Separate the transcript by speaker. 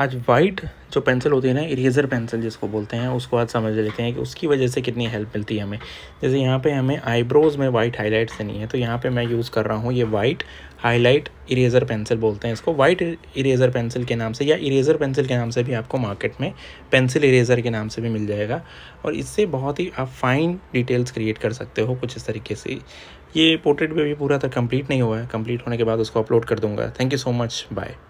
Speaker 1: आज वाइट जो पेंसिल होती है ना इरेजर पेंसिल जिसको बोलते हैं उसको आज समझ लेते हैं कि उसकी वजह से कितनी हेल्प मिलती है हमें जैसे यहाँ पे हमें आईब्रोज़ में वाइट हाईलाइट से नहीं है तो यहाँ पे मैं यूज़ कर रहा हूँ ये वाइट हाईलाइट इरेजर पेंसिल बोलते हैं इसको वाइट इरेजर पेंसिल के नाम से या इरेजर पेंसिल के नाम से भी आपको मार्केट में पेंसिल इरेजर के नाम से भी मिल जाएगा और इससे बहुत ही आप फाइन डिटेल्स क्रिएट कर सकते हो कुछ इस तरीके से ये पोर्ट्रेट में भी पूरा तरह कम्प्लीट नहीं हुआ है कम्प्लीट होने के बाद उसको अपलोड कर दूँगा thank you so much bye